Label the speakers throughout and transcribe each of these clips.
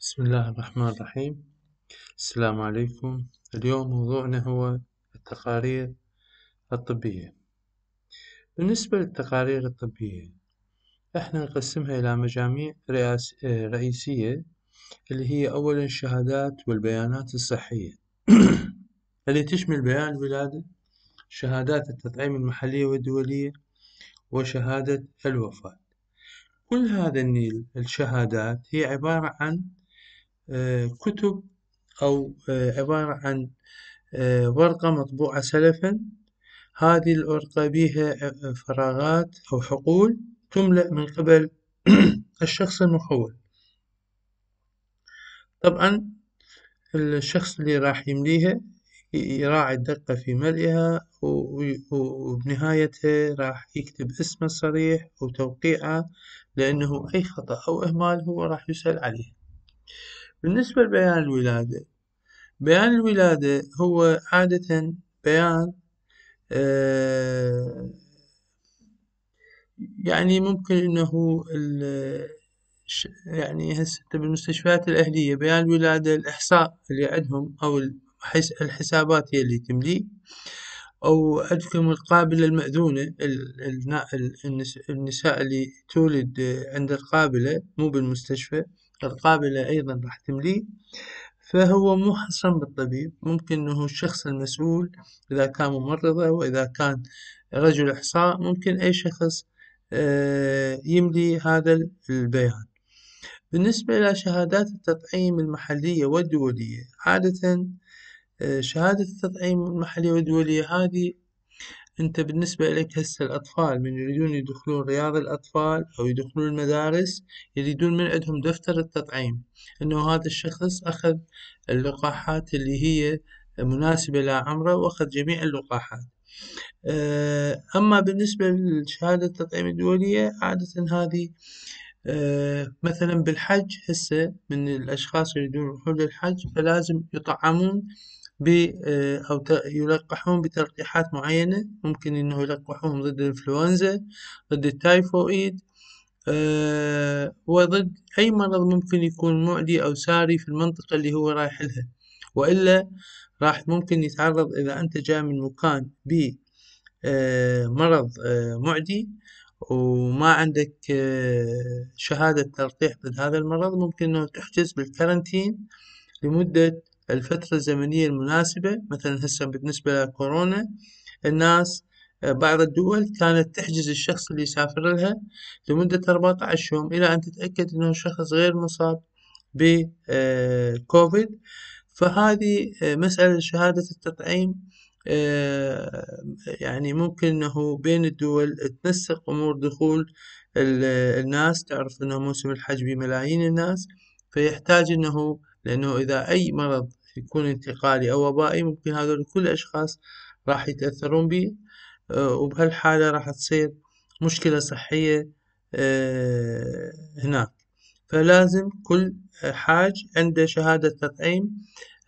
Speaker 1: بسم الله الرحمن الرحيم السلام عليكم اليوم موضوعنا هو التقارير الطبية بالنسبة للتقارير الطبية احنا نقسمها إلى مجاميع آه، رئيسية اللي هي أولا الشهادات والبيانات الصحية اللي تشمل بيان الولادة شهادات التطعيم المحلية والدولية وشهادة الوفاة كل هذا النيل الشهادات هي عبارة عن آه، كتب أو آه، عبارة عن آه، ورقة مطبوعة سلفا هذه الورقة بها فراغات أو حقول تملأ من قبل الشخص المخول طبعا الشخص اللي راح يمليها يراعي الدقة في ملئها وبنهايتها راح يكتب اسمه الصريح وتوقيعه لأنه أي خطأ أو إهمال هو راح يسأل عليه بالنسبة لبيان الولادة بيان الولادة هو عادة بيان آه، يعني ممكن انه يعني هسه بالمستشفيات الاهليه بيان الولاده الاحصاء اللي عندهم او الحسابات هي اللي تملي او عندكم القابله الماذونه النساء اللي تولد عند القابله مو بالمستشفى القابلة أيضا راح تمليه فهو مو حصرا بالطبيب ممكن أنه الشخص المسؤول إذا كان ممرضة وإذا كان رجل إحصاء ممكن أي شخص آه، يملي هذا البيان بالنسبة إلى شهادات التطعيم المحلية والدولية عادة آه، شهادة التطعيم المحلية والدولية هذه أنت بالنسبة إليك هسه الأطفال من يريدون يدخلون رياض الأطفال أو يدخلون المدارس يريدون من عندهم دفتر التطعيم إنه هذا الشخص أخذ اللقاحات اللي هي مناسبة لعمره وأخذ جميع اللقاحات آه، أما بالنسبة لشهادة التطعيم الدولية عادة هذه آه، مثلا بالحج هسه من الأشخاص يريدون يروحون للحج فلازم يطعمون آه، أو يلقحون بتلقيحات معينة ممكن إنه يلقحوهم ضد الإنفلونزا ضد التايفويد أه وضد أي مرض ممكن يكون معدي أو ساري في المنطقة اللي هو رايح لها وإلا راح ممكن يتعرض إذا أنت جاي من مكان ب أه مرض أه معدي وما عندك آه، شهادة تلقيح ضد هذا المرض ممكن أنه تحجز بالكارنتين لمدة الفترة الزمنية المناسبة مثلا هسه بالنسبة لكورونا الناس آه، بعض الدول كانت تحجز الشخص اللي يسافر لها لمدة 14 يوم إلى أن تتأكد أنه شخص غير مصاب بكوفيد آه، فهذه آه، مسألة شهادة التطعيم يعني ممكن أنه بين الدول تنسق أمور دخول الناس تعرف أنه موسم الحج بملايين الناس فيحتاج أنه لأنه إذا أي مرض يكون انتقالي أو وبائي ممكن هذول كل الأشخاص راح يتأثرون به آه، وبهالحالة راح تصير مشكلة صحية آه، هناك فلازم كل حاج عنده شهادة تطعيم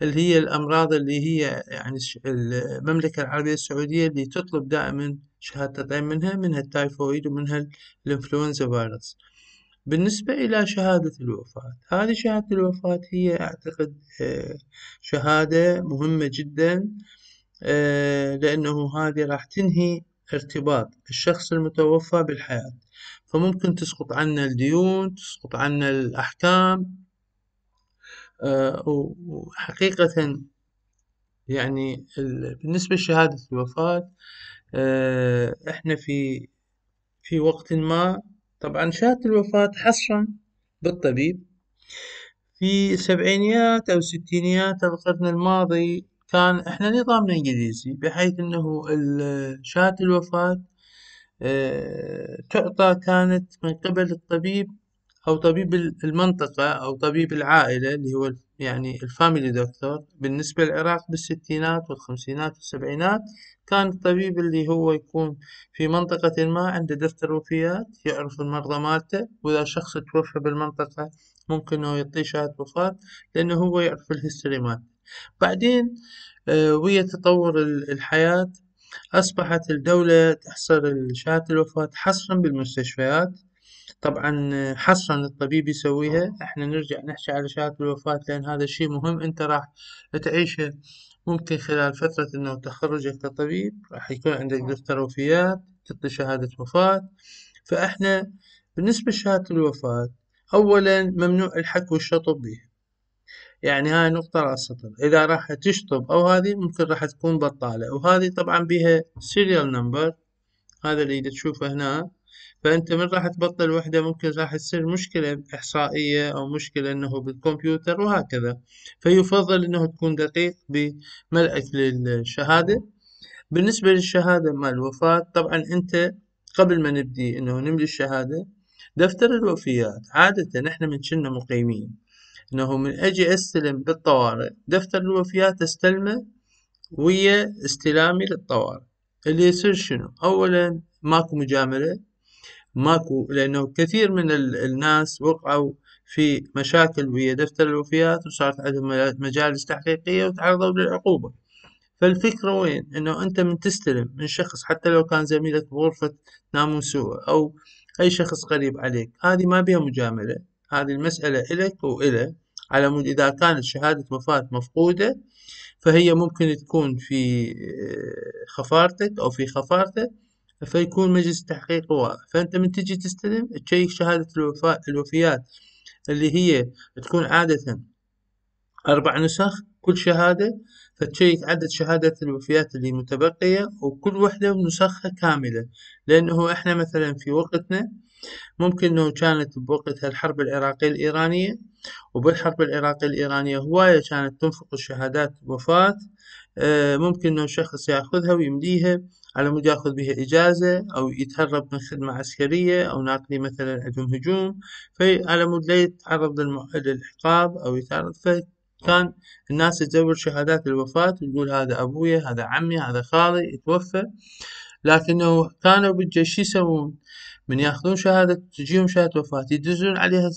Speaker 1: اللي هي الأمراض اللي هي يعني المملكة العربية السعودية اللي تطلب دائما شهادة تطعيم منها منها التايفويد ومنها الإنفلونزا فيروس بالنسبة إلى شهادة الوفاة هذه شهادة الوفاة هي أعتقد آه، شهادة مهمة جدا آه، لأنه هذه راح تنهي ارتباط الشخص المتوفى بالحياة فممكن تسقط عنا الديون تسقط عنا الأحكام آه، وحقيقة يعني بالنسبة لشهادة الوفاة احنا في في وقت ما طبعا شهادة الوفاة حصرا بالطبيب في السبعينيات أو الستينيات القرن الماضي كان إحنا نظامنا إنجليزي بحيث إنه شهادة الوفاة آه، تعطى كانت من قبل الطبيب أو طبيب المنطقة أو طبيب العائلة اللي هو يعني الفاميلي دكتور بالنسبة للعراق بالستينات والخمسينات والسبعينات كان الطبيب اللي هو يكون في منطقة ما عنده دفتر وفيات يعرف المرضى مالته وإذا شخص توفى بالمنطقة ممكن هو يعطيه شهادة وفاة لأنه هو يعرف الهيستوري مالته بعدين آه، ويا تطور الحياة أصبحت الدولة تحصر شهادة الوفاة حصرا بالمستشفيات طبعا حصرا الطبيب يسويها احنا نرجع نحكي على شهادة الوفاة لأن هذا الشيء مهم انت راح تعيشه ممكن خلال فترة انه تخرجك كطبيب راح يكون عندك دفتر وفيات تعطي شهادة وفاة فاحنا بالنسبة لشهادة الوفاة أولا ممنوع الحك والشطب بها يعني هاي نقطة على إذا راح تشطب أو هذه ممكن راح تكون بطالة وهذه طبعا بها سيريال نمبر هذا اللي تشوفه هنا فأنت من راح تبطل وحدة ممكن راح تصير مشكلة إحصائية أو مشكلة أنه بالكمبيوتر وهكذا فيفضل أنه تكون دقيق بملئك للشهادة بالنسبة للشهادة مع الوفاة طبعا أنت قبل ما نبدي أنه نملي الشهادة دفتر الوفيات عادة نحن من كنا مقيمين أنه من أجي أستلم بالطوارئ دفتر الوفيات أستلمه ويا استلامي للطوارئ اللي يصير شنو أولا ماكو مجاملة ماكو لأنه كثير من الناس وقعوا في مشاكل ويا دفتر الوفيات وصارت عندهم مجالس تحقيقية وتعرضوا للعقوبة فالفكرة وين انه انت من تستلم من شخص حتى لو كان زميلك بغرفة نام او اي شخص قريب عليك هذه ما بها مجاملة هذه المسألة الك وإله على مود اذا كانت شهادة وفاة مفقودة فهي ممكن تكون في آه، خفارتك او في خفارته فيكون مجلس التحقيق هو فأنت من تجي تستلم تشيك شهادة الوفاة الوفيات اللي هي تكون عادة أربع نسخ كل شهادة فتشيك عدد شهادات الوفيات اللي متبقية وكل وحدة نسخها كاملة لأنه إحنا مثلا في وقتنا ممكن أنه كانت بوقتها الحرب العراقية الإيرانية وبالحرب العراقية الإيرانية هواية كانت تنفق الشهادات وفاة آه، ممكن أنه شخص يأخذها ويمليها على مود ياخذ بها إجازة أو يتهرب من خدمة عسكرية أو ناقلي مثلا عندهم هجوم فعلى مود لا يتعرض للعقاب أو يتعرض فكان الناس تزور شهادات الوفاة وتقول هذا أبويا هذا عمي هذا خالي توفى لكنه كانوا بالجيش يسوون من ياخذون شهادة تجيهم شهادة وفاة يدزون عليها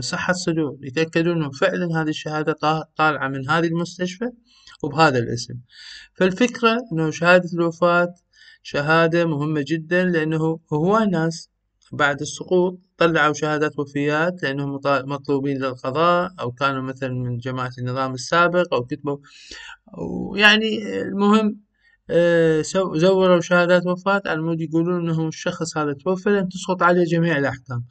Speaker 1: صحة صدور يتأكدون أنه فعلا هذه الشهادة طالعة من هذه المستشفى وبهذا الاسم فالفكرة أنه شهادة الوفاة شهادة مهمة جدا لأنه هو ناس بعد السقوط طلعوا شهادات وفيات لأنهم مطلوبين للقضاء أو كانوا مثلا من جماعة النظام السابق أو كتبوا ويعني المهم آه، زوروا شهادات وفاة على مود يقولون أنه الشخص هذا توفى لأن تسقط عليه جميع الأحكام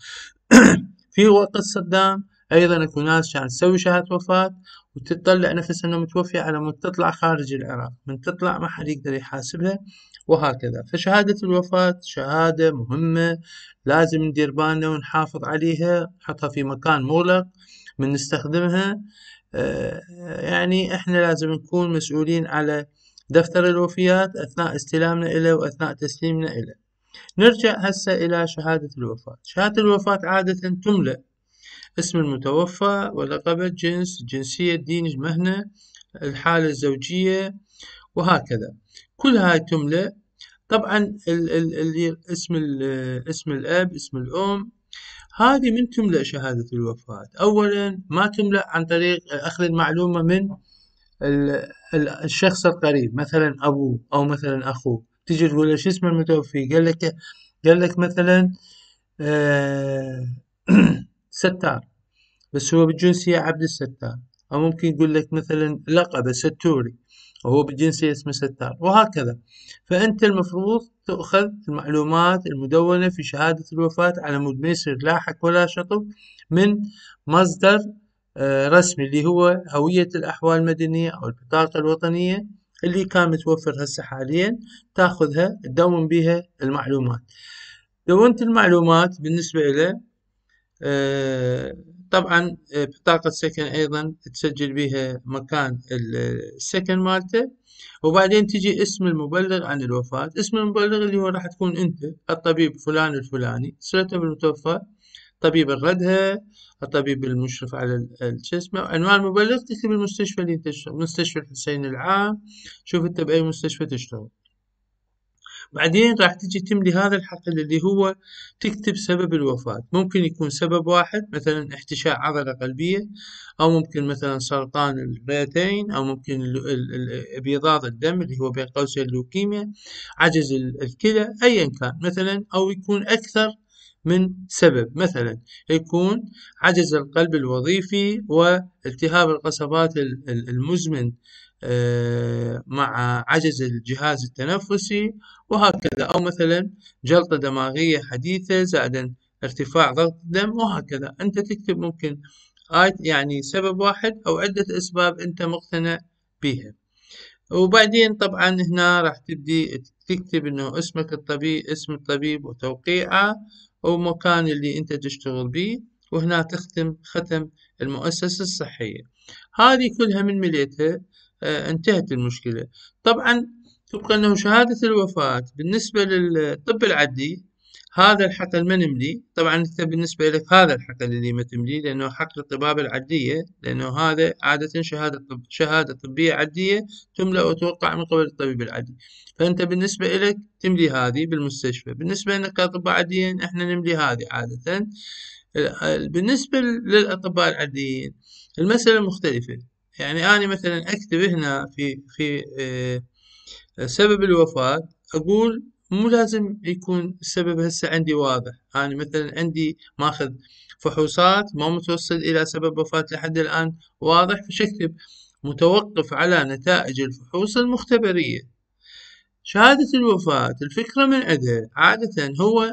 Speaker 1: في وقت صدام أيضا أكو ناس كان تسوي شهادة وفاة وتطلع نفسها انه متوفية على من تطلع خارج العراق من تطلع ما حد يقدر يحاسبها وهكذا فشهادة الوفاة شهادة مهمة لازم ندير بالنا ونحافظ عليها نحطها في مكان مغلق من نستخدمها آه، يعني احنا لازم نكون مسؤولين على دفتر الوفيات أثناء استلامنا إله وأثناء تسليمنا إله نرجع هسه إلى شهادة الوفاة شهادة الوفاة عادة تملأ اسم المتوفى ولقب الجنس جنسية الدين المهنة الحالة الزوجية وهكذا كل هاي تملأ طبعا ال ال ال اسم ال اسم الأب اسم الأم هذه من تملأ شهادة الوفاة أولا ما تملأ عن طريق أخذ المعلومة من الشخص القريب مثلا أبوه أو مثلا أخوه تيجي تقول له شو اسم المتوفي قال لك قال لك مثلا آه، ستار بس هو بالجنسية عبد الستار أو ممكن يقول لك مثلا لقبه ستوري وهو بالجنسية اسمه ستار وهكذا فأنت المفروض تؤخذ المعلومات المدونة في شهادة الوفاة على مود ما يصير لا حك ولا شطب من مصدر آه، رسمي اللي هو هوية الأحوال المدنية أو البطاقة الوطنية اللي كان متوفر هسه حاليا تاخذها تدون بيها المعلومات دونت المعلومات بالنسبة إلى آه، طبعا آه، بطاقة سكن أيضا تسجل بيها مكان السكن مالته وبعدين تجي اسم المبلغ عن الوفاة اسم المبلغ اللي هو راح تكون أنت الطبيب فلان الفلاني صلة بالمتوفى طبيب الردهة الطبيب المشرف على الجسم عنوان المبلغ تكتب المستشفى اللي تشتغل مستشفى الحسين العام شوف انت باي مستشفى تشتغل بعدين راح تجي تملي هذا الحقل اللي هو تكتب سبب الوفاة ممكن يكون سبب واحد مثلا احتشاء عضلة قلبية أو ممكن مثلا سرطان الرئتين أو ممكن ابيضاض الدم اللي هو بين قوسين اللوكيميا عجز الكلى أيا كان مثلا أو يكون أكثر من سبب مثلا يكون عجز القلب الوظيفي والتهاب القصبات المزمن آه، مع عجز الجهاز التنفسي وهكذا أو مثلا جلطة دماغية حديثة زائدا ارتفاع ضغط الدم وهكذا أنت تكتب ممكن يعني سبب واحد أو عدة أسباب أنت مقتنع بها وبعدين طبعا هنا راح تبدي تكتب انه اسمك الطبيب اسم الطبيب وتوقيعه أو المكان اللي أنت تشتغل بيه وهنا تختم ختم المؤسسة الصحية هذه كلها من مليتها آه، انتهت المشكلة طبعا تبقى أنه شهادة الوفاة بالنسبة للطب العدلي هذا الحقل ما طبعا انت بالنسبة لك هذا الحقل اللي ما تملي لانه حقل الطبابة العدلية لانه هذا عادة شهادة طب شهادة طبية عدلية تملأ وتوقع من قبل الطبيب العدلي فانت بالنسبة لك تملي هذه بالمستشفى بالنسبة لك كأطباء عاديين احنا نملي هذه عادة بالنسبة للأطباء العاديين المسألة مختلفة يعني أنا مثلا أكتب هنا في في آه، سبب الوفاة أقول مو لازم يكون السبب هسه عندي واضح أنا يعني مثلا عندي ماخذ فحوصات ما متوصل إلى سبب وفاة لحد الآن واضح فشكتب متوقف على نتائج الفحوص المختبرية شهادة الوفاة الفكرة من عدها عادة هو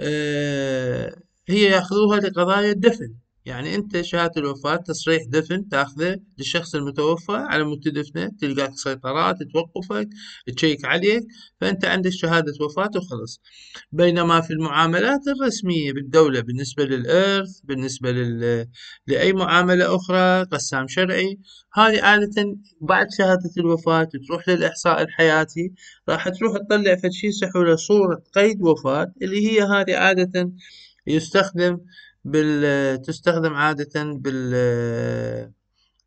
Speaker 1: آه هي ياخذوها لقضايا الدفن يعني أنت شهادة الوفاة تصريح دفن تاخذه للشخص المتوفى على مود تدفنه تلقاك سيطرات توقفك تشيك عليك فأنت عندك شهادة وفاة وخلص بينما في المعاملات الرسمية بالدولة بالنسبة للإرث بالنسبة لل... لأي معاملة أخرى قسام شرعي هذه عادة بعد شهادة الوفاة تروح للإحصاء الحياتي راح تروح تطلع فتشي سحولة صورة قيد وفاة اللي هي هذه عادة يستخدم بال تستخدم عادة بال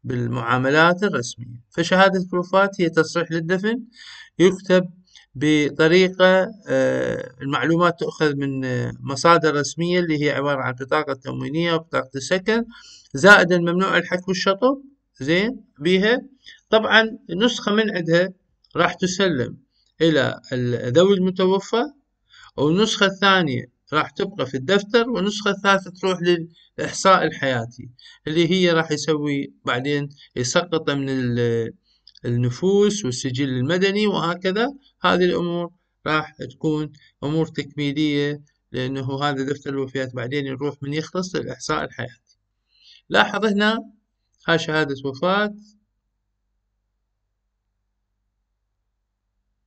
Speaker 1: بالمعاملات الرسمية فشهادة الوفاة هي تصريح للدفن يكتب بطريقة آه، المعلومات تؤخذ من آه، مصادر رسمية اللي هي عبارة عن بطاقة تموينية وبطاقة السكن زائد الممنوع الحك والشطب زين بها طبعا نسخة من عندها راح تسلم إلى ذوي المتوفى والنسخة الثانية راح تبقى في الدفتر والنسخة الثالثة تروح للإحصاء الحياتي اللي هي راح يسوي بعدين يسقط من النفوس والسجل المدني وهكذا هذه الأمور راح تكون أمور تكميلية لأنه هذا دفتر الوفيات بعدين يروح من يخلص للإحصاء الحياتي لاحظ هنا ها شهادة وفاة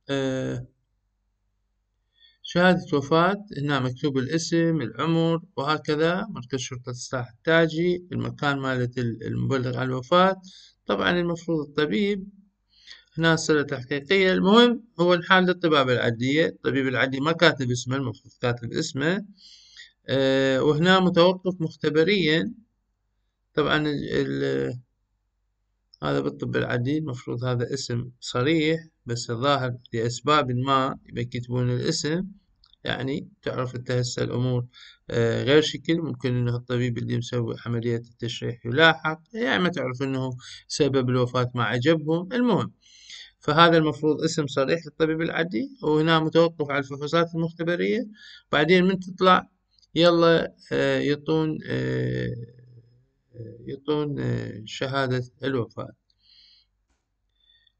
Speaker 1: أه شهادة وفاة هنا مكتوب الاسم العمر وهكذا مركز شرطة السلاح التاجي المكان مالت المبلغ عن الوفاة طبعا المفروض الطبيب هنا صلة تحقيقية المهم هو الحال للطبابة العدية الطبيب العدي ما كاتب اسمه المفروض كاتب اسمه أه وهنا متوقف مختبريا طبعا ال هذا بالطب العدي المفروض هذا اسم صريح بس الظاهر لأسباب ما يكتبون الاسم يعني تعرف هسه الأمور آه، غير شكل ممكن إنه الطبيب اللي مسوي عملية التشريح يلاحق يعني ما تعرف إنه سبب الوفاة ما عجبهم المهم فهذا المفروض اسم صريح للطبيب العادي وهنا متوقف على الفحوصات المختبرية بعدين من تطلع يلا آه، يطون آه، يطون شهادة الوفاة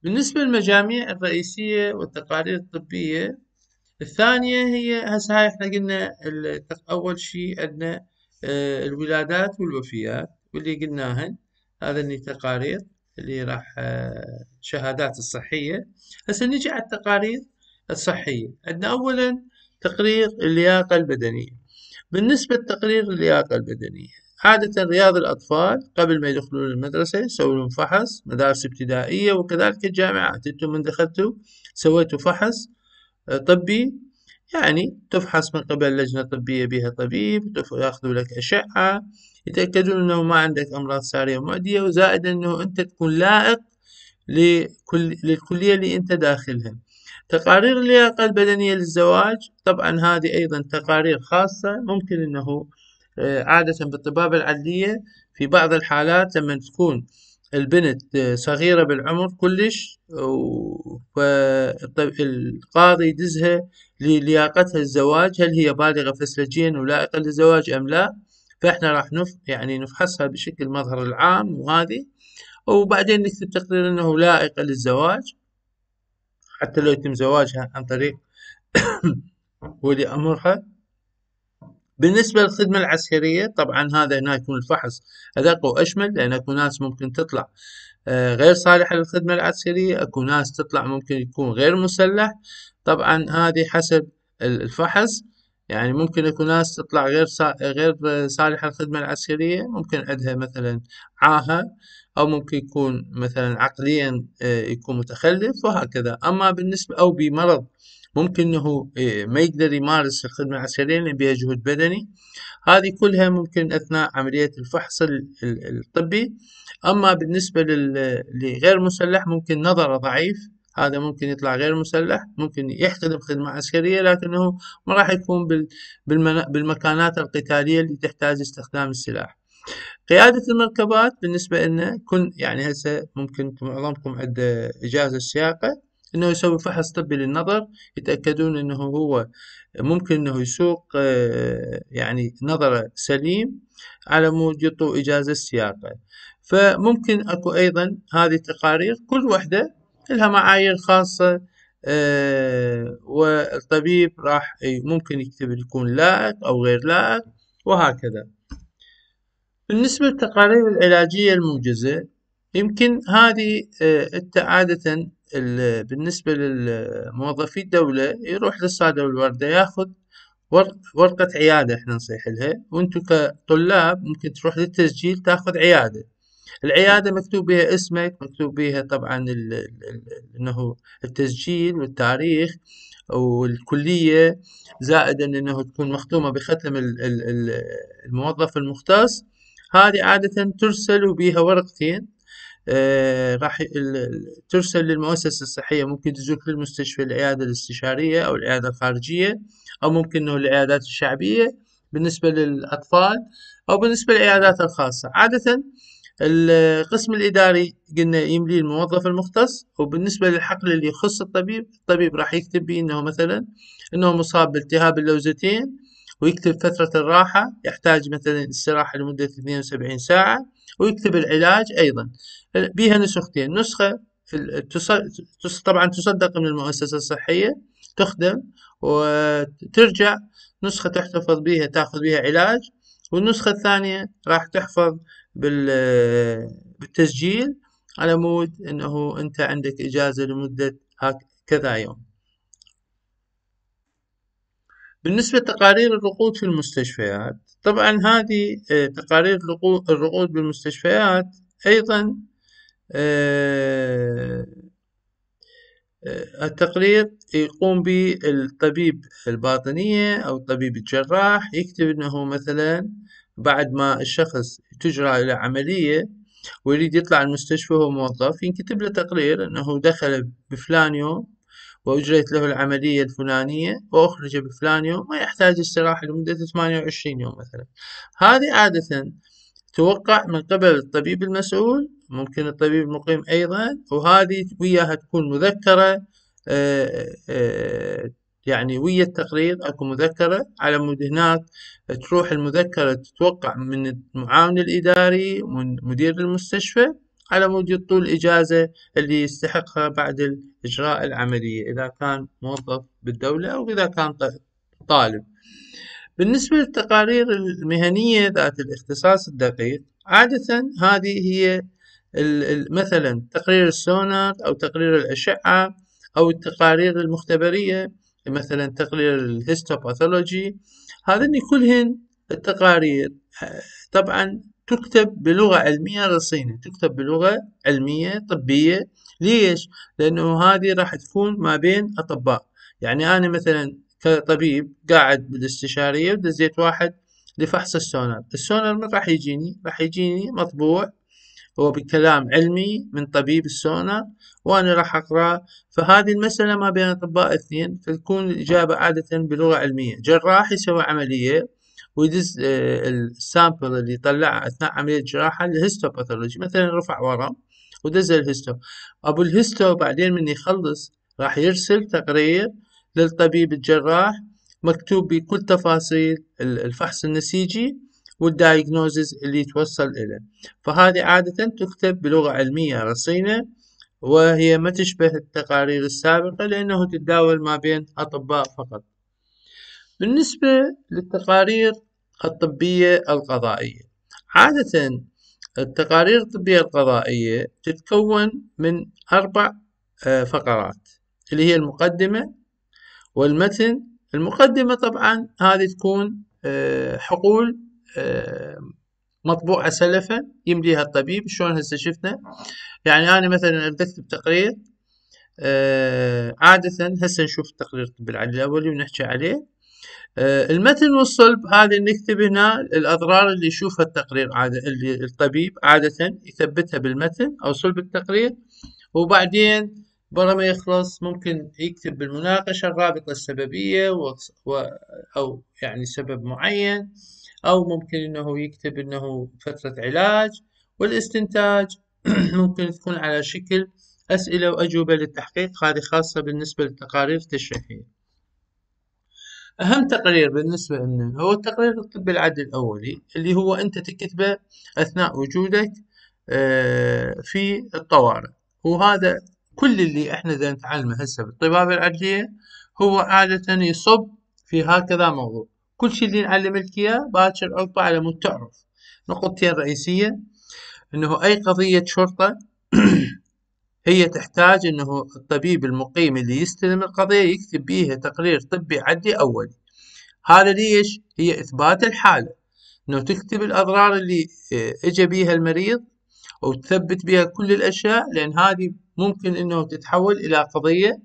Speaker 1: بالنسبة للمجاميع الرئيسية والتقارير الطبية الثانية هي هسه هاي احنا قلنا أول شيء عندنا آه، الولادات والوفيات واللي قلناهن هذا اللي تقارير اللي راح آه، شهادات الصحية هسه نجي على التقارير الصحية عندنا أولا تقرير اللياقة البدنية بالنسبة لتقرير اللياقة البدنية عادة رياض الأطفال قبل ما يدخلون المدرسة يسوون لهم فحص مدارس ابتدائية وكذلك الجامعات أنتم من دخلتوا سويتوا فحص طبي يعني تفحص من قبل لجنة طبية بها طبيب يأخذوا لك أشعة يتأكدون أنه ما عندك أمراض سارية معدية وزائد أنه أنت تكون لائق لكل للكلية اللي أنت داخلها تقارير اللياقة البدنية للزواج طبعا هذه أيضا تقارير خاصة ممكن أنه آه، عادة بالطبابة العدلية في بعض الحالات لما تكون البنت صغيرة بالعمر كلش فالقاضي طيب يدزها للياقتها الزواج هل هي بالغة فسلجيا ولائقة للزواج أم لا فإحنا راح نف يعني نفحصها بشكل مظهر العام وهذه وبعدين نكتب تقرير أنه لائقة للزواج حتى لو يتم زواجها عن طريق ولي أمرها بالنسبة للخدمة العسكرية طبعا هذا هنا يكون الفحص أدق وأشمل لأن اكو ناس ممكن تطلع آه، غير صالحة للخدمة العسكرية اكو ناس تطلع ممكن يكون غير مسلح طبعا هذه حسب الفحص يعني ممكن اكو ناس تطلع غير غير صالحة للخدمة العسكرية ممكن عندها مثلا عاهة أو ممكن يكون مثلا عقليا آه، يكون متخلف وهكذا أما بالنسبة أو بمرض ممكن انه إيه، ما يقدر يمارس الخدمة العسكرية لأن بها جهد بدني هذه كلها ممكن أثناء عملية الفحص الطبي أما بالنسبة لغير مسلح ممكن نظره ضعيف هذا ممكن يطلع غير مسلح ممكن يحترم خدمة عسكرية لكنه ما راح يكون بالمكانات القتالية اللي تحتاج استخدام السلاح قيادة المركبات بالنسبة لنا كن يعني هسه ممكن معظمكم عند إجازة السياقة أنه يسوي فحص طبي للنظر يتأكدون أنه هو ممكن أنه يسوق آه، يعني نظره سليم على مود يعطوا إجازة السياقة فممكن أكو أيضا هذه التقارير كل وحدة لها معايير خاصة آه، والطبيب راح ممكن يكتب يكون لائق أو غير لائق وهكذا بالنسبة للتقارير العلاجية الموجزة يمكن هذه آه، عادة بالنسبة للموظفي الدولة يروح للصادر والوردة ياخذ ورقة عيادة احنا نصيح لها وانتو كطلاب ممكن تروح للتسجيل تاخذ عيادة العيادة مكتوب بها اسمك مكتوب بها طبعا انه التسجيل والتاريخ والكلية زائدا انه تكون مختومة بختم الموظف المختص هذه عادة ترسل بها ورقتين آه، راح ترسل للمؤسسة الصحية ممكن تزورك للمستشفى العيادة الاستشارية أو العيادة الخارجية أو ممكن إنه العيادات الشعبية بالنسبة للأطفال أو بالنسبة للعيادات الخاصة عادة القسم الإداري قلنا يملي الموظف المختص وبالنسبة للحقل اللي يخص الطبيب الطبيب راح يكتب به إنه مثلا إنه مصاب بالتهاب اللوزتين ويكتب فترة الراحة يحتاج مثلا استراحة لمدة 72 ساعة ويكتب العلاج أيضا بها نسختين نسخة في طبعا تصدق من المؤسسة الصحية تخدم وترجع نسخة تحتفظ بها تأخذ بها علاج والنسخة الثانية راح تحفظ بالتسجيل على مود أنه أنت عندك إجازة لمدة كذا يوم بالنسبة لتقارير الرقود في المستشفيات طبعا هذه آه، تقارير الرقود بالمستشفيات أيضا آه، آه، التقرير يقوم به الطبيب الباطنية أو الطبيب الجراح يكتب أنه مثلا بعد ما الشخص تجرى إلى عملية ويريد يطلع المستشفى وهو موظف ينكتب له تقرير أنه دخل بفلان يوم وأجريت له العملية الفلانية وأخرج بفلان يوم ما يحتاج استراحة لمدة 28 يوم مثلا هذه عادة توقع من قبل الطبيب المسؤول ممكن الطبيب المقيم أيضا وهذه وياها تكون مذكرة آه، آه، آه، يعني ويا التقرير اكو مذكرة على مود هناك تروح المذكرة تتوقع من المعاون الإداري ومن مدير المستشفى على موجود طول الإجازة اللي يستحقها بعد إجراء العملية إذا كان موظف بالدولة أو إذا كان طالب بالنسبة للتقارير المهنية ذات الاختصاص الدقيق عادة هذه هي مثلا تقرير السونار أو تقرير الأشعة أو التقارير المختبرية مثلا تقرير الهيستوباثولوجي هذني كلهن التقارير طبعا تكتب بلغة علمية رصينة تكتب بلغة علمية طبية ليش؟ لأنه هذه راح تكون ما بين أطباء يعني أنا مثلا كطبيب قاعد بالاستشارية ودزيت واحد لفحص السونار السونار ما راح يجيني راح يجيني مطبوع هو بكلام علمي من طبيب السونار وأنا راح أقرأه فهذه المسألة ما بين أطباء اثنين فتكون الإجابة عادة بلغة علمية جراح يسوي عملية ويدز آه، السامبل اللي طلعه اثناء عمليه الجراحه الهيستوباثولوجي مثلا رفع ورم ودز الهيستو ابو الهيستو بعدين من يخلص راح يرسل تقرير للطبيب الجراح مكتوب بكل تفاصيل الفحص النسيجي والدايجنوزز اللي توصل إليه فهذه عادة تكتب بلغة علمية رصينة وهي ما تشبه التقارير السابقة لأنه تتداول ما بين أطباء فقط بالنسبة للتقارير الطبية القضائية عادة التقارير الطبية القضائية تتكون من أربع آه، فقرات اللي هي المقدمة والمتن المقدمة طبعا هذه تكون آه، حقول آه، مطبوعة سلفا يمليها الطبيب شلون هسه شفنا يعني أنا مثلا أكتب تقرير عادة هسه نشوف تقرير الطب العلاج الأولي ونحكي عليه آه، المتن والصلب هذه نكتب هنا الأضرار اللي يشوفها التقرير عادة اللي الطبيب عادة يثبتها بالمتن أو صلب التقرير وبعدين برا ما يخلص ممكن يكتب بالمناقشة الرابطة السببية و... و... أو يعني سبب معين أو ممكن أنه يكتب أنه فترة علاج والاستنتاج ممكن تكون على شكل أسئلة وأجوبة للتحقيق هذه خاصة بالنسبة للتقارير التشريحية أهم تقرير بالنسبة لنا هو التقرير الطبي العدل الأولي اللي هو أنت تكتبه أثناء وجودك آه، في الطوارئ وهذا كل اللي احنا دا نتعلمه هسه بالطبابة العدلية هو عادة يصب في هكذا موضوع كل شيء اللي نعلم لك اياه باكر عرفه على مود تعرف نقطتين رئيسية انه اي قضية شرطة هي تحتاج انه الطبيب المقيم اللي يستلم القضية يكتب بيها تقرير طبي عدي اولي هذا ليش هي اثبات الحالة انه تكتب الاضرار اللي آه، اجى بيها المريض وتثبت بها كل الاشياء لان هذه ممكن انه تتحول الى قضية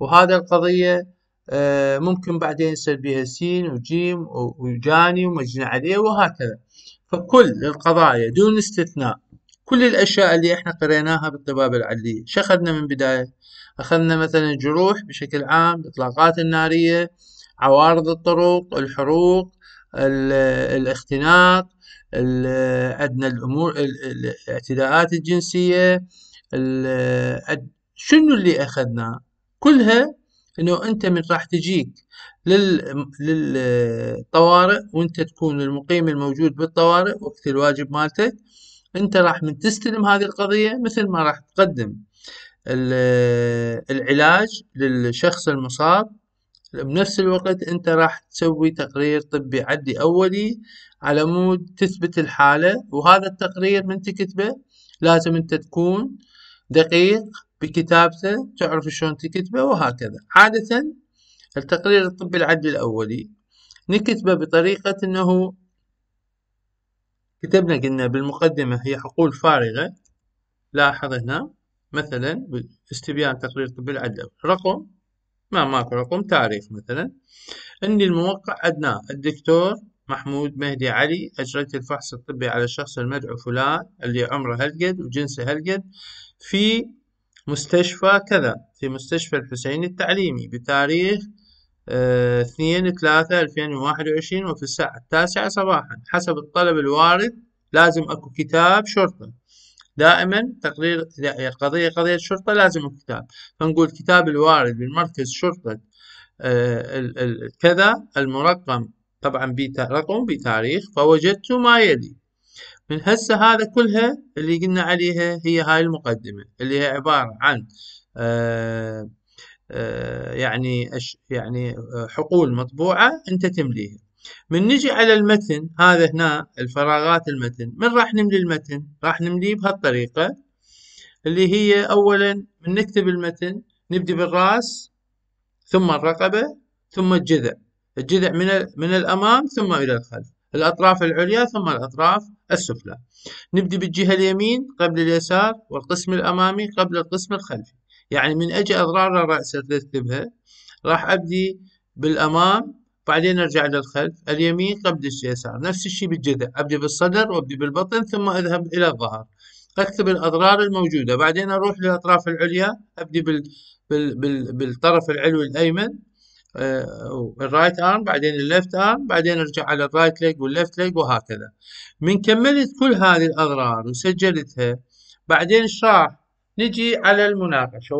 Speaker 1: وهذا القضية آه، ممكن بعدين يصير بها سين وجيم وجاني ومجنى عليه وهكذا فكل القضايا دون استثناء كل الأشياء اللي إحنا قريناها بالطباب العدلية شخذنا من بداية أخذنا مثلا الجروح بشكل عام الإطلاقات النارية عوارض الطرق الحروق الاختناق عندنا الأمور الاعتداءات الجنسية شنو اللي أخذناه كلها انه انت من راح تجيك لل... للطوارئ وانت تكون المقيم الموجود بالطوارئ وقت الواجب مالتك انت راح من تستلم هذه القضية مثل ما راح تقدم العلاج للشخص المصاب بنفس الوقت انت راح تسوي تقرير طبي عدلي اولي على مود تثبت الحالة وهذا التقرير من تكتبه لازم انت تكون دقيق بكتابته تعرف شلون تكتبه وهكذا عادة التقرير الطبي العدلي الاولي نكتبه بطريقة انه كتبنا قلنا بالمقدمة هي حقول فارغة لاحظ هنا مثلا استبيان تقرير طبي العدل رقم ما ماكو رقم تاريخ مثلا أن الموقع عدناه الدكتور محمود مهدي علي أجريت الفحص الطبي على الشخص المدعو فلان اللي عمره هلقد وجنسه هلقد في مستشفى كذا في مستشفى الحسين التعليمي بتاريخ اثنين ثلاثة ألفين وواحد وعشرين وفي الساعة التاسعة صباحا حسب الطلب الوارد لازم أكو كتاب شرطة دائما تقرير يعني قضية قضية شرطة لازم أكو كتاب فنقول كتاب الوارد بالمركز شرطة آه، كذا المرقم طبعا رقم بتاريخ فوجدت ما يلي من هسه هذا كلها اللي قلنا عليها هي هاي المقدمة اللي هي عبارة عن آه آه، يعني يعني آه، حقول مطبوعه انت تمليها من نجي على المتن هذا هنا الفراغات المتن من راح نملي المتن راح نمليه بهالطريقه اللي هي اولا من نكتب المتن نبدي بالراس ثم الرقبه ثم الجذع الجذع من من الامام ثم الى الخلف الاطراف العليا ثم الاطراف السفلى نبدي بالجهه اليمين قبل اليسار والقسم الامامي قبل القسم الخلفي يعني من اجي اضرار الراس ارتبها راح ابدي بالامام بعدين ارجع للخلف اليمين قبل اليسار نفس الشيء بالجذع ابدي بالصدر وابدي بالبطن ثم اذهب الى الظهر اكتب الاضرار الموجوده بعدين اروح للاطراف العليا ابدي بال... بال... بال... بالطرف العلوي الايمن آه، الرايت ارم بعدين الليفت ارم بعدين ارجع على الرايت ليج والليفت ليج وهكذا من كملت كل هذه الاضرار وسجلتها بعدين ايش راح نجي على المناقشة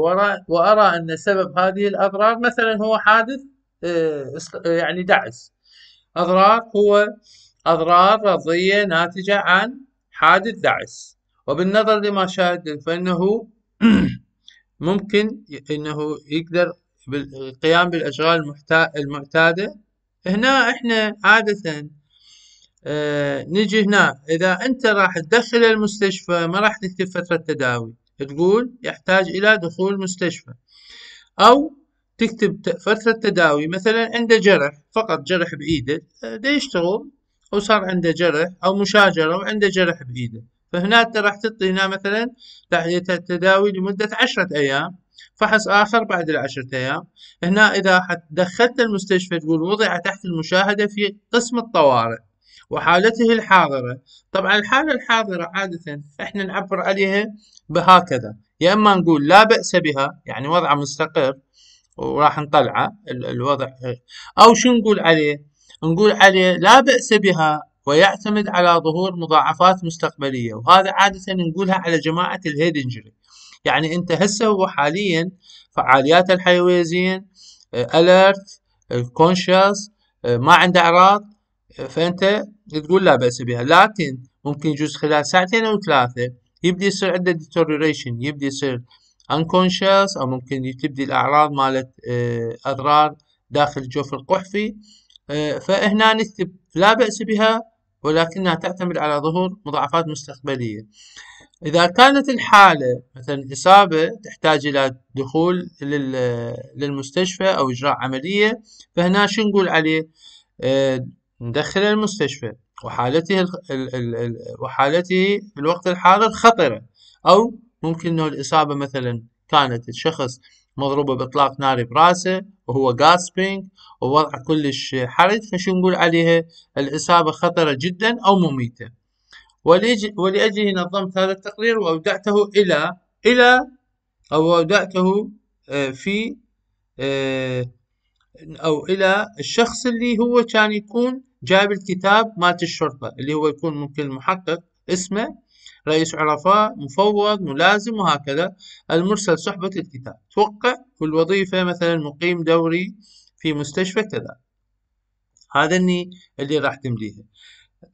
Speaker 1: وأرى أن سبب هذه الأضرار مثلا هو حادث آه، يعني دعس أضرار هو أضرار رضية ناتجة عن حادث دعس وبالنظر لما شاهد فإنه ممكن أنه يقدر بالقيام بالأشغال المعتادة هنا إحنا عادة آه، نجي هنا إذا أنت راح تدخل المستشفى ما راح تكتب فترة تداوي تقول يحتاج إلى دخول مستشفى أو تكتب فترة تداوي مثلا عنده جرح فقط جرح بإيده ده يشتغل أو صار عنده جرح أو مشاجرة وعنده جرح بإيده فهنا أنت راح تعطي هنا مثلا تحلية التداوي لمدة عشرة أيام فحص آخر بعد العشرة أيام هنا إذا دخلت المستشفى تقول وضع تحت المشاهدة في قسم الطوارئ وحالته الحاضرة طبعا الحالة الحاضرة عادة احنا نعبر عليها بهكذا يا اما نقول لا باس بها يعني وضعه مستقر وراح نطلعه الوضع او شو نقول عليه نقول عليه لا باس بها ويعتمد على ظهور مضاعفات مستقبليه وهذا عاده نقولها على جماعه الهيد انجري يعني انت هسه هو حاليا فعاليات الحيويه زين اليرت كونشس ما عنده اعراض آه، فانت تقول لا باس بها لكن ممكن يجوز خلال ساعتين او ثلاثه يبدي يصير عنده deterioration يبدي يصير unconscious أو ممكن تبدي الأعراض مالت آه، أضرار داخل الجوف القحفي آه، فهنا نكتب لا بأس بها ولكنها تعتمد على ظهور مضاعفات مستقبلية إذا كانت الحالة مثلا إصابة تحتاج إلى دخول للمستشفى أو إجراء عملية فهنا شو نقول عليه؟ آه، ندخل المستشفى وحالته وحالته في الوقت الحاضر خطرة أو ممكن أنه الإصابة مثلا كانت الشخص مضروبة بإطلاق ناري براسه وهو غاسبينج ووضع كلش حرج فشو نقول عليها الإصابة خطرة جدا أو مميتة ولأجله نظمت هذا التقرير وأودعته إلى إلى أو أودعته آه، في آه، أو إلى الشخص اللي هو كان يكون جايب الكتاب مالت الشرطة اللي هو يكون ممكن المحقق اسمه رئيس عرفاء مفوض ملازم وهكذا المرسل صحبة الكتاب توقع في الوظيفة مثلا مقيم دوري في مستشفى كذا هذا اللي, اللي راح تمليها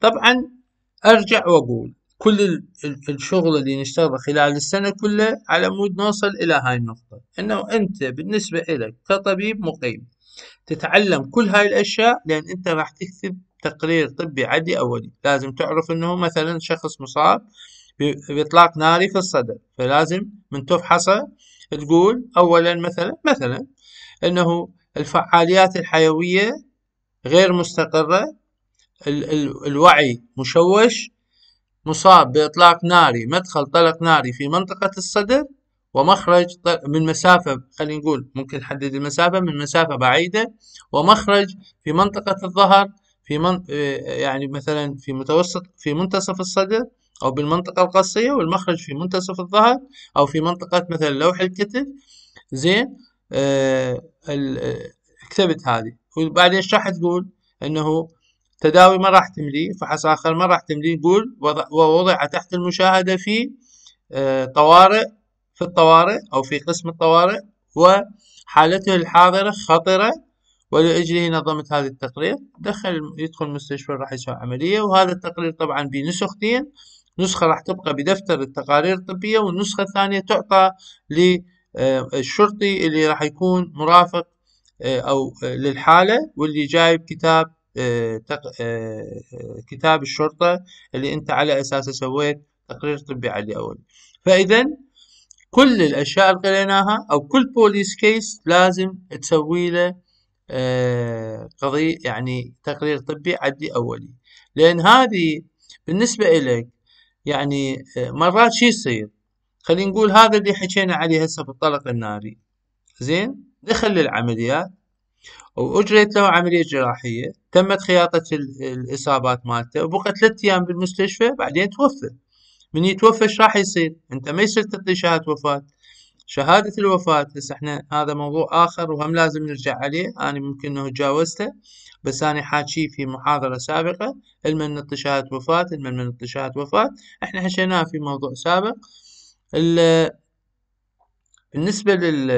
Speaker 1: طبعا أرجع وأقول كل الشغل اللي نشتغله خلال السنة كلها على مود نوصل إلى هاي النقطة أنه أنت بالنسبة لك كطبيب مقيم تتعلم كل هاي الأشياء لأن أنت راح تكتب تقرير طبي عدلي أولي لازم تعرف أنه مثلا شخص مصاب بإطلاق ناري في الصدر فلازم من تفحصه تقول أولا مثلا مثلا أنه الفعاليات الحيوية غير مستقرة ال ال الوعي مشوش مصاب بإطلاق ناري مدخل طلق ناري في منطقة الصدر ومخرج من مسافة خلينا نقول ممكن نحدد المسافة من مسافة بعيدة ومخرج في منطقة الظهر في من آه، يعني مثلا في متوسط في منتصف الصدر أو بالمنطقة القصية والمخرج في منتصف الظهر أو في منطقة مثلا لوح الكتف زين آه, آه، كتبت هذه وبعدين ايش راح تقول؟ انه تداوي ما راح تمليه فحص اخر ما راح تمليه نقول ووضع تحت المشاهدة في آه طوارئ في الطوارئ أو في قسم الطوارئ وحالته الحاضرة خطرة ولأجله نظمت هذا التقرير دخل يدخل المستشفى راح يسوي عملية وهذا التقرير طبعا بنسختين نسخة راح تبقى بدفتر التقارير الطبية والنسخة الثانية تعطى للشرطي اللي راح يكون مرافق آه، أو آه، للحالة واللي جايب كتاب آه، كتاب الشرطة اللي أنت على أساسه سويت تقرير طبي عليه أول فإذا كل الاشياء اللي قريناها او كل بوليس كيس لازم تسوي له آه، قضية يعني تقرير طبي عدلي اولي لان هذه بالنسبة لك يعني آه، مرات شي يصير خلينا نقول هذا اللي حكينا عليه هسه بالطلق الناري زين دخل للعمليات واجريت له عملية جراحية تمت خياطة الاصابات مالته وبقى ثلاث ايام بالمستشفى بعدين توفى من يتوفى ايش راح يصير؟ انت ما يصير تعطي شهاده وفاه شهادة الوفاة هسه احنا هذا موضوع آخر وهم لازم نرجع عليه أنا ممكن أنه تجاوزته بس أنا حاكيه في محاضرة سابقة المن نعطي شهادة وفاة المن من نعطي شهادة وفاة احنا حشيناه في موضوع سابق بالنسبة لل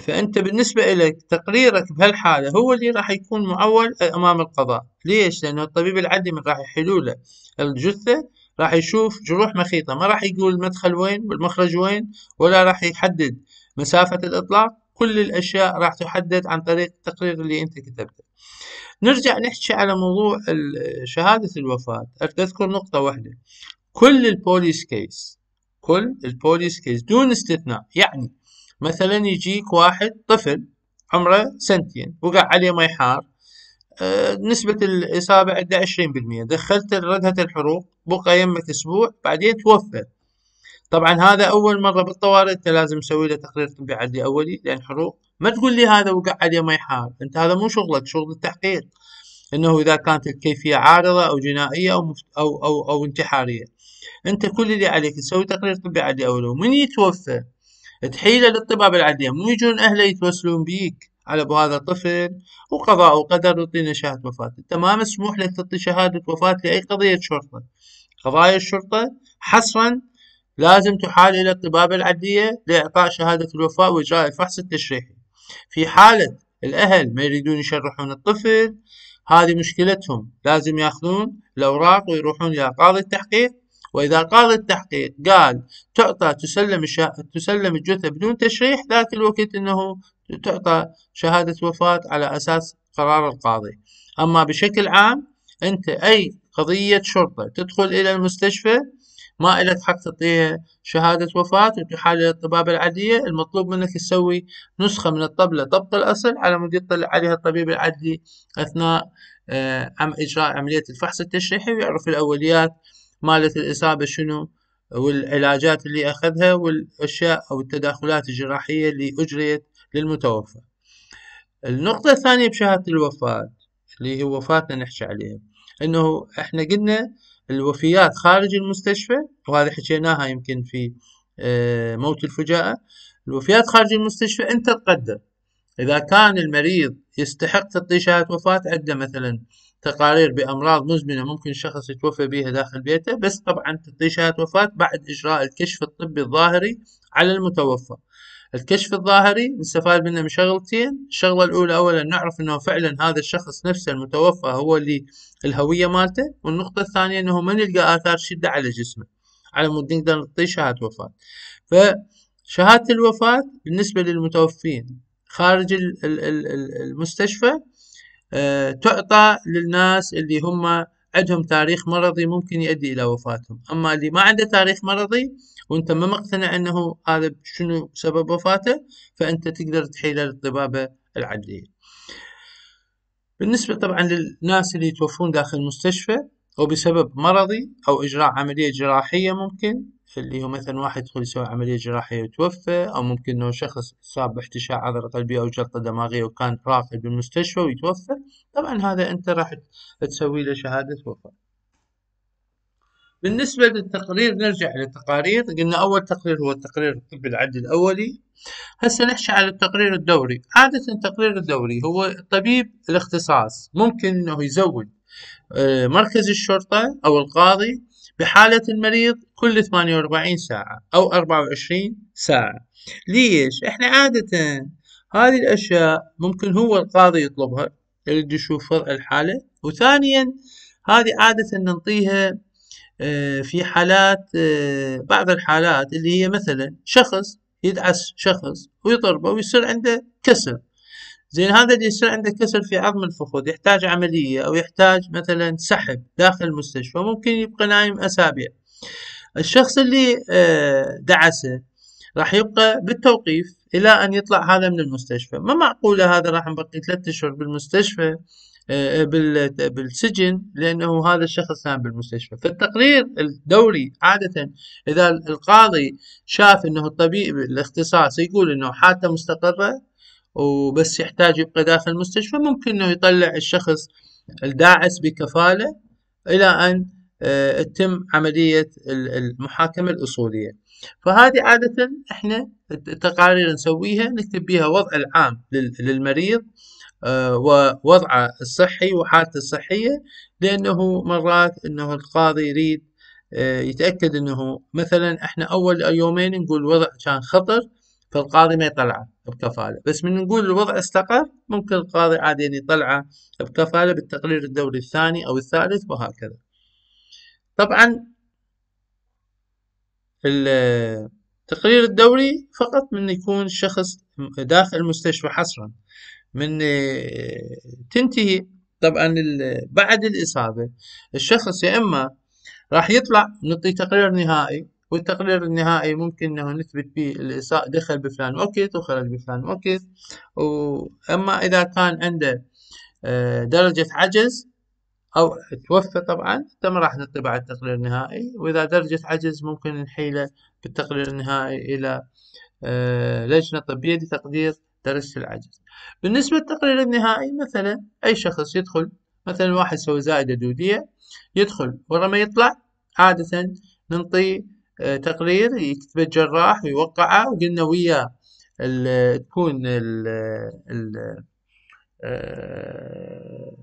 Speaker 1: فأنت بالنسبة لك تقريرك بهالحالة هو اللي راح يكون معول أمام القضاء ليش؟ لأنه الطبيب العدلي من راح يحلوله الجثة راح يشوف جروح مخيطة ما راح يقول المدخل وين والمخرج وين ولا راح يحدد مسافة الإطلاق كل الأشياء راح تحدد عن طريق التقرير اللي أنت كتبته نرجع نحكي على موضوع شهادة الوفاة أذكر نقطة واحدة كل البوليس كيس كل البوليس كيس دون استثناء يعني مثلا يجيك واحد طفل عمره سنتين وقع عليه مي حار آه، نسبة الإصابة عنده عشرين بالمية دخلت ردهة الحروق بقى يمك أسبوع بعدين توفى طبعا هذا أول مرة بالطوارئ أنت لازم تسوي له تقرير طبي عدلي أولي لأن حروق ما تقول لي هذا وقع عليه مي حار أنت هذا مو شغلك شغل التحقيق أنه إذا كانت الكيفية عارضة أو جنائية أو مفت... أو أو, أو انتحارية أنت كل اللي عليك تسوي تقرير طبي عدلي أولي ومن يتوفى تحيله للطباب العادية مو يجون أهله يتوسلون بيك على ابو هذا الطفل وقضاء وقدر يعطينا شهادة وفاة انت ما مسموح لك تعطي شهادة وفاة لأي قضية شرطة قضايا الشرطة حصرا لازم تحال إلى الطباب العدلية لإعطاء شهادة الوفاة وإجراء الفحص التشريحي في حالة الأهل ما يريدون يشرحون الطفل هذه مشكلتهم لازم ياخذون الأوراق ويروحون إلى قاضي التحقيق وإذا قال التحقيق قال تعطى تسلم تسلم الجثة بدون تشريح ذاك الوقت أنه تعطى شهادة وفاة على أساس قرار القاضي أما بشكل عام أنت أي قضية شرطة تدخل إلى المستشفى ما إلك حق تعطيها شهادة وفاة وتحال إلى الطبابة العادية المطلوب منك تسوي نسخة من الطبلة طبق الأصل على مود يطلع عليها الطبيب العدلي أثناء آه، إجراء عملية الفحص التشريحي ويعرف الأوليات مالت الإصابة شنو والعلاجات اللي أخذها والأشياء أو التداخلات الجراحية اللي أجريت للمتوفى النقطة الثانية بشهادة الوفاة اللي هي وفاتنا نحكي عليها انه احنا قلنا الوفيات خارج المستشفى وهذه حكيناها يمكن في آه، موت الفجاءة الوفيات خارج المستشفى انت تقدر اذا كان المريض يستحق تعطيه شهادة وفاة عنده مثلا تقارير بأمراض مزمنة ممكن شخص يتوفى بها داخل بيته بس طبعا تعطيه شهادة وفاة بعد إجراء الكشف الطبي الظاهري على المتوفى الكشف الظاهري نستفاد منه من شغلتين الشغلة الأولى أولا نعرف أنه فعلا هذا الشخص نفسه المتوفى هو اللي الهوية مالته والنقطة الثانية أنه ما نلقى آثار شدة على جسمه على مود نقدر نعطيه شهادة وفاة فشهادة الوفاة بالنسبة للمتوفين خارج المستشفى آه، تعطى للناس اللي هم عندهم تاريخ مرضي ممكن يؤدي الى وفاتهم اما اللي ما عنده تاريخ مرضي وانت ما مقتنع انه هذا شنو سبب وفاته فانت تقدر تحيله للطبابه العدليه بالنسبه طبعا للناس اللي يتوفون داخل المستشفى او بسبب مرضي او اجراء عمليه جراحيه ممكن اللي هو مثلا واحد يدخل يسوي عملية جراحية وتوفى أو ممكن أنه شخص صاب باحتشاء عضلة قلبية أو جلطة دماغية وكان راقد بالمستشفى ويتوفى طبعا هذا أنت راح تسوي له شهادة وفاة بالنسبة للتقرير نرجع للتقارير قلنا أول تقرير هو التقرير الطبي العد الأولي هسه نحشي على التقرير الدوري عادة التقرير الدوري هو الطبيب الاختصاص ممكن أنه يزود آه، مركز الشرطة أو القاضي بحالة المريض كل 48 ساعة أو 24 ساعة ليش؟ احنا عادة هذه الأشياء ممكن هو القاضي يطلبها يريد يشوف فرع الحالة وثانيا هذه عادة ننطيها آه، في حالات آه، بعض الحالات اللي هي مثلا شخص يدعس شخص ويضربه ويصير عنده كسر زين هذا اللي يصير عنده كسر في عظم الفخذ يحتاج عملية أو يحتاج مثلا سحب داخل المستشفى ممكن يبقى نايم أسابيع الشخص اللي آه، دعسه راح يبقى بالتوقيف إلى أن يطلع هذا من المستشفى ما معقولة هذا راح نبقي ثلاثة أشهر بالمستشفى آه، بالسجن لأنه هذا الشخص نام بالمستشفى فالتقرير الدوري عادة إذا القاضي شاف أنه الطبيب الاختصاص يقول أنه حالته مستقرة وبس يحتاج يبقى داخل المستشفى ممكن انه يطلع الشخص الداعس بكفالة الى ان آه، تتم عملية المحاكمة الاصولية فهذه عادة احنا التقارير نسويها نكتب بها وضع العام للمريض آه، ووضعه الصحي وحالته الصحية لأنه مرات أنه القاضي يريد آه، يتأكد أنه مثلا إحنا أول يومين نقول وضع كان خطر فالقاضي ما يطلعه بكفالة بس من نقول الوضع استقر ممكن القاضي يعني يطلعه بكفالة بالتقرير الدوري الثاني أو الثالث وهكذا طبعا التقرير الدوري فقط من يكون شخص داخل المستشفى حصرا من تنتهي طبعا بعد الإصابة الشخص يا إما راح يطلع نعطيه تقرير نهائي والتقرير النهائي ممكن انه نثبت به الاساءة دخل بفلان وقت وخرج بفلان وقت واما اذا كان عنده آه، درجة عجز او توفى طبعا ما راح نطبع التقرير النهائي واذا درجة عجز ممكن نحيله بالتقرير النهائي الى آه، لجنة طبية لتقدير درجة العجز بالنسبة للتقرير النهائي مثلا اي شخص يدخل مثلا واحد سوى زائدة دودية يدخل ورا ما يطلع عادة ننطي آه، تقرير يكتبه الجراح ويوقعه وقلنا وياه تكون ال ال آه،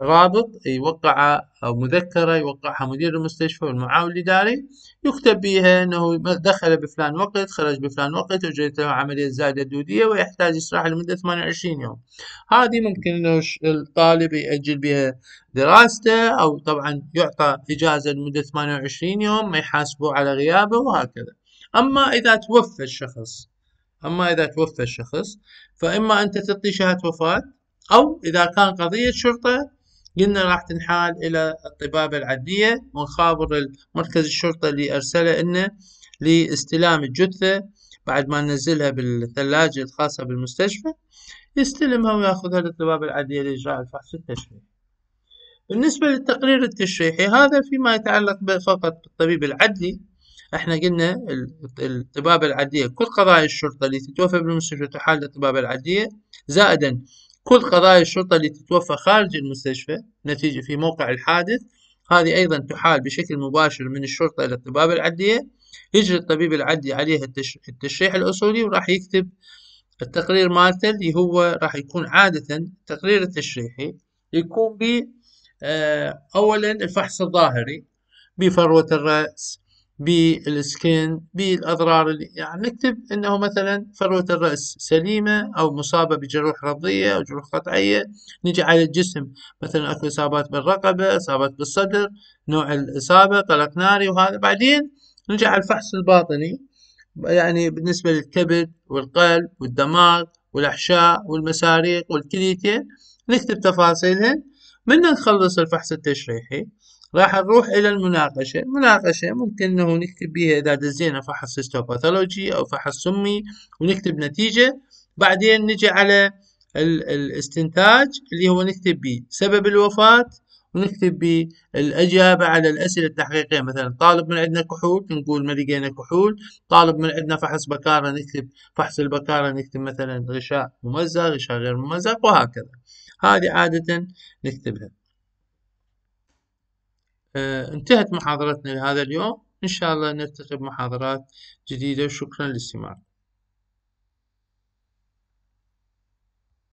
Speaker 1: رابط يوقع أو مذكرة يوقعها مدير المستشفى والمعاون الإداري يكتب بها أنه دخل بفلان وقت خرج بفلان وقت وجدت له عملية زائدة دودية ويحتاج استراحة لمدة 28 يوم هذه ممكن أنه الطالب يأجل بها دراسته أو طبعا يعطى إجازة لمدة 28 يوم ما يحاسبوه على غيابه وهكذا أما إذا توفى الشخص أما إذا توفى الشخص فإما أنت تعطي شهادة وفاة أو إذا كان قضية شرطة قلنا راح تنحال إلى الطبابة العدلية ونخابر مركز الشرطة اللي أرسله لنا لاستلام الجثة بعد ما ننزلها بالثلاجة الخاصة بالمستشفى يستلمها وياخذها للطبابة العدلية لإجراء الفحص التشريحي بالنسبة للتقرير التشريحي هذا فيما يتعلق فقط بالطبيب العدلي احنا قلنا الطبابة العدلية كل قضايا الشرطة اللي تتوفى بالمستشفى تحال للطبابة العدلية زائدا كل قضايا الشرطة التي تتوفى خارج المستشفى نتيجة في موقع الحادث هذه أيضا تحال بشكل مباشر من الشرطة إلى الطبابة العدلية يجري الطبيب العدلي عليها التشريح الأصولي وراح يكتب التقرير مالته اللي هو راح يكون عادة التقرير التشريحي يكون به آه، أولا الفحص الظاهري بفروة الرأس بالسكين بالأضرار اللي يعني نكتب أنه مثلا فروة الرأس سليمة أو مصابة بجروح رضية أو جروح قطعية نجي على الجسم مثلا أكو إصابات بالرقبة إصابات بالصدر نوع الإصابة قلق ناري وهذا بعدين نجي على الفحص الباطني يعني بالنسبة للكبد والقلب والدماغ والأحشاء والمساريق والكليتين نكتب تفاصيلهن من نخلص الفحص التشريحي راح نروح إلى المناقشة المناقشة ممكن أنه نكتب بها إذا دزينا فحص هيستوباثولوجي أو فحص سمي ونكتب نتيجة بعدين نجي على الاستنتاج اللي هو نكتب به سبب الوفاة ونكتب به الأجابة على الأسئلة التحقيقية مثلا طالب من عندنا كحول نقول ما لقينا كحول طالب من عندنا فحص بكارة نكتب فحص البكارة نكتب مثلا غشاء ممزق غشاء غير ممزق وهكذا هذه عادة نكتبها آه، انتهت محاضرتنا لهذا اليوم إن شاء الله نلتقي بمحاضرات جديدة وشكرا للاستماع